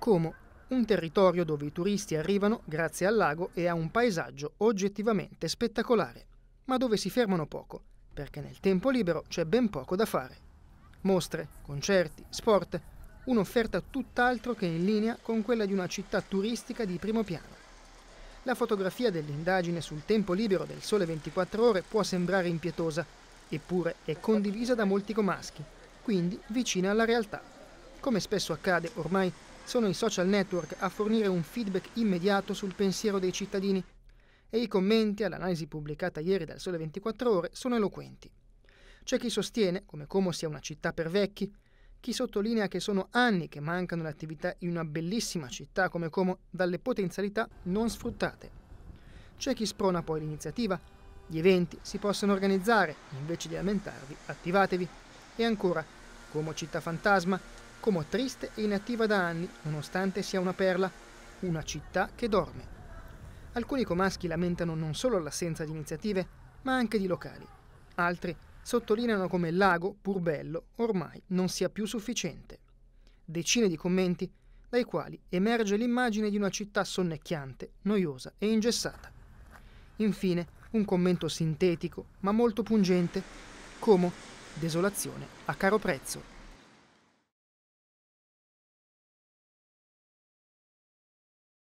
Como, un territorio dove i turisti arrivano grazie al lago e a un paesaggio oggettivamente spettacolare, ma dove si fermano poco, perché nel tempo libero c'è ben poco da fare. Mostre, concerti, sport, un'offerta tutt'altro che in linea con quella di una città turistica di primo piano. La fotografia dell'indagine sul tempo libero del Sole 24 ore può sembrare impietosa, eppure è condivisa da molti comaschi, quindi vicina alla realtà. Come spesso accade ormai, sono i social network a fornire un feedback immediato sul pensiero dei cittadini e i commenti all'analisi pubblicata ieri dal Sole 24 Ore sono eloquenti. C'è chi sostiene come Como sia una città per vecchi, chi sottolinea che sono anni che mancano le attività in una bellissima città come Como dalle potenzialità non sfruttate. C'è chi sprona poi l'iniziativa, gli eventi si possono organizzare, invece di lamentarvi, attivatevi. E ancora, Como città fantasma, Como triste e inattiva da anni, nonostante sia una perla, una città che dorme. Alcuni comaschi lamentano non solo l'assenza di iniziative, ma anche di locali. Altri sottolineano come il lago, pur bello, ormai non sia più sufficiente. Decine di commenti dai quali emerge l'immagine di una città sonnecchiante, noiosa e ingessata. Infine, un commento sintetico ma molto pungente, come desolazione a caro prezzo.